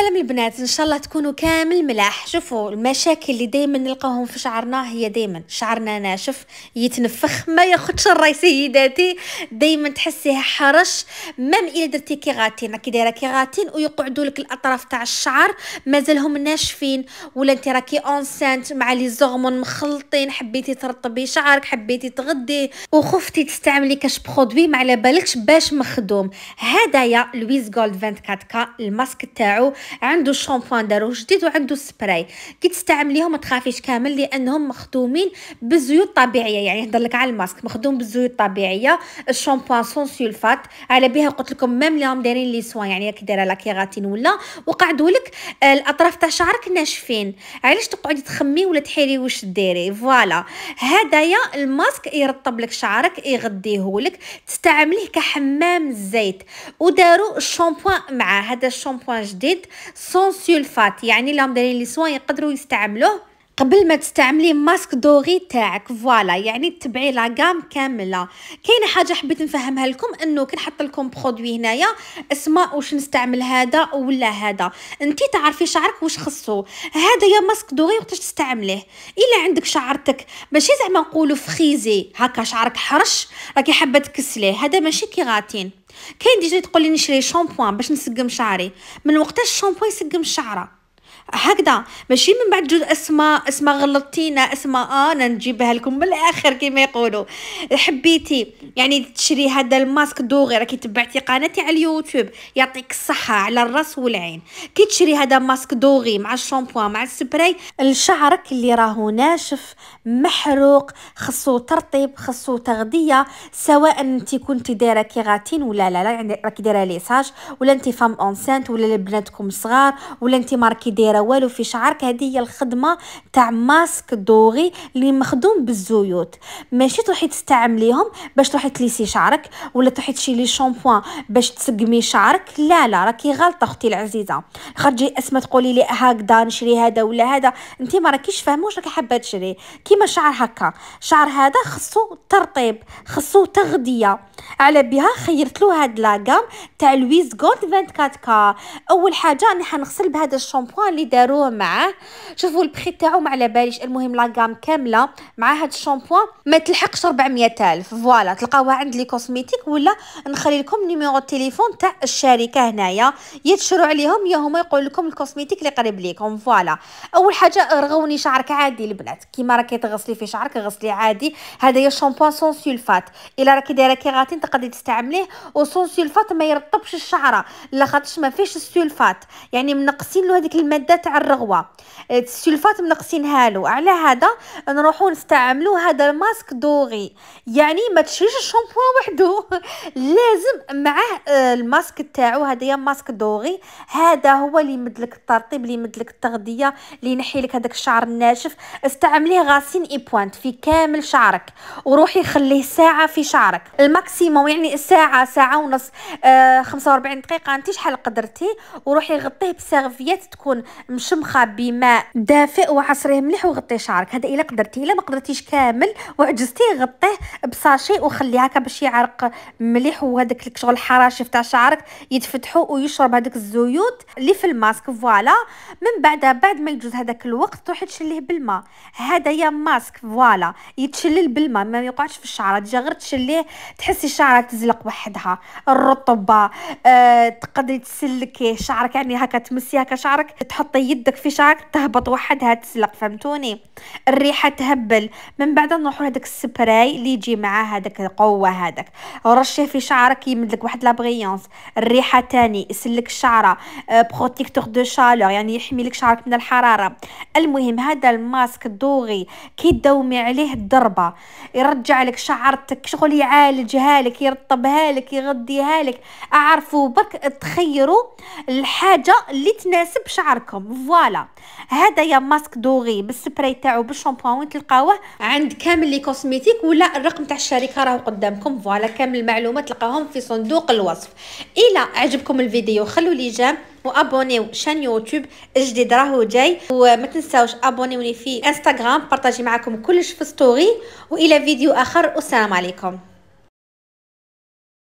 سلام البنات ان شاء الله تكونوا كامل ملاح شوفوا المشاكل اللي دائما نلقاهم في شعرنا هي دائما شعرنا ناشف يتنفخ ما ياخذش الراي سيداتي دائما تحسيه حرش مام الا درتي كيغاتين راكي دايره كيغاتين ويقعدوا لك الاطراف تاع الشعر مازالهم ناشفين ولا انت راكي اونسانت مع لي زغمون مخلطين حبيتي ترطبي شعرك حبيتي تغدي وخفتي تستعملي كاش برودوي ما على بالكش باش مخدوم هدايا لويز جولد 24 كا الماسك تاعو عنده الشامبوان داروه جديد وعنده السبراي كي تستعمليهم ما تخافيش كامل لانهم مخدومين بالزيوت الطبيعيه يعني يهضر لك على الماسك مخدوم بالزيوت الطبيعيه الشامبوان سون سولفات على بها قلت لكم ميم هم دايرين لي سوان يعني كي دايره لاكيراتين ولا وقعدوا لك آه، الاطراف تاع شعرك ناشفين علاش تقعدي تخمي ولا تحيري واش ديري فوالا هدايا الماسك يرطب لك شعرك يغديه لك تستعمليه كحمام الزيت ودارو الشامبوان معاه هذا الشامبوان جديد سون سولفات يعني لهم دليل دايرين لي سوا يقدروا يستعملوه قبل ما تستعملي ماسك دوغي تاعك فوالا يعني تبعي لا غام كامله كاينه حاجه حبيت نفهمها لكم انه نحط لكم برودوي هنايا اسما واش نستعمل هذا ولا هذا انت تعرفي شعرك واش خصو هذا يا ماسك دوغي وقتاش تستعمليه الا عندك شعرتك ماشي زعما نقولوا فخيزي هكا شعرك حرش راكي حابه تكسليه هذا ماشي كيغاتين كاين ديجا تقولي نشري شامبوان باش نسقم شعري من وقتاش الشامبوان يسقم الشعره هكذا ماشي من بعد جوج اسماء اسماء غلطتينا اسماء آه انا نجيبها لكم بالاخر كما يقولوا حبيتي يعني تشري هذا الماسك دوغي راكي تبعتي قناتي على اليوتيوب يعطيك الصحه على الراس والعين كي تشري هذا ماسك دوغي مع الشامبوان مع السبراي لشعرك اللي راهو ناشف محروق خصو ترطيب خصو تغذيه سواء انت كنت دايره كيغاتين ولا لا لا يعني راكي دايره ليساج ولا انت فام اونسانت ولا بناتكم صغار ولا انت ماركي دايره دايره والو في شعرك هذه هي الخدمه تاع ماسك دوغي اللي مخدوم بالزيوت ماشي تروحي تستعمليهم باش تروحي تليسي شعرك ولا تروحي تشيلي شامبوان باش تسقمي شعرك لا لا راكي غلطه اختي العزيزه خرجي اسما تقولي لي هكذا نشري هذا ولا هذا انت ما راكيش فاهمه واش راكي حابه تشري كيما شعر هكا شعر هذا خصو ترطيب خصو تغذيه على بها خيرت له هاد لاغام تاع لويس جولد 24 كا اول حاجه انا حنغسل بهذا الشامبوان اللي داروه معاه شوفوا البخي تاعو ما على باليش المهم لاغام كامله مع هاد الشامبوان ما تلحقش 400 الف فوالا تلقاوها عند لي كوزميتيك ولا نخلي لكم نيميرو التليفون تاع الشركه هنايا يا تشرو عليهم يا هما يقول لكم الكوزميتيك اللي قريب ليكم فوالا اول حاجه رغوني شعرك عادي البنات كيما راكي تغسلي في شعرك غسلي عادي هذا يا شامبوان سون سولفات الا راكي دايره كيراتين تقدري تستعمليه وسون سولفات ما يرطبش الشعره لا خاطرش ما فيهش السولفات يعني منقصين له هذيك الماده تاع الرغوه السلفات إيه، منقصينها له على هذا نروحو نستعملو هذا الماسك دوغي يعني ما تشريش الشامبوان وحده لازم معاه آه، الماسك تاعو هذايا ماسك دوغي هذا هو اللي يمدلك الترطيب اللي يمدلك التغذيه اللي ينحي لك هذاك الشعر الناشف استعمليه غاسين اي بوانت في كامل شعرك وروحي خليه ساعه في شعرك الماكسيموم يعني ساعه ساعه ونص آه 45 دقيقه انت شحال قدرتي وروحي غطيه بسيرفيات تكون مشمخه بماء دافئ وعصريه مليح وغطي شعرك هذا الا قدرتي الا ما قدرتيش كامل وعجزتي غطيه بساشي وخليه هكا باش يعرق مليح وهذاك شغل الحراشف تاع شعرك يتفتحوا ويشرب هذاك الزيوت اللي في الماسك فوالا من بعد بعد ما يجوز هذاك الوقت تروحي تشليه بالماء هذا يا ماسك فوالا يتشلل بالماء ما يقعدش في الشعر تجي غير تشليه تحسي شعرك تزلق وحدها الرطوبه أه تقدري تسلكيه شعرك يعني هكا تمسي هكا شعرك تحط تحطي يدك في شعرك تهبط وحدها تسلق فهمتوني الريحه تهبل من بعد نروحوا لهداك السبراي اللي يجي معاه هذاك القوه هذاك رشيه في شعرك يمد لك واحد لابغيونس الريحه تاني يسلك الشعره بروتيكتور دو شالور يعني يحمي لك شعرك من الحراره المهم هذا الماسك دوغي كي تداومي عليه الضربه يرجع لك شعرتك شغل يعالجها لك يرطبها لك يغذيها لك اعرفوا برك تخيروا الحاجه اللي تناسب شعركم لكم فوالا هذا يا ماسك دوغي بالسبراي تاعو بالشامبوان تلقاوه عند كامل لي كوزميتيك ولا الرقم تاع الشركه راه قدامكم فوالا كامل المعلومات تلقاهم في صندوق الوصف الى عجبكم الفيديو خلوا لي جام وابونيو شان يوتيوب الجديد راهو جاي وما تنساوش ابونيوني في انستغرام بارطاجي معكم كلش في ستوري والى فيديو اخر والسلام عليكم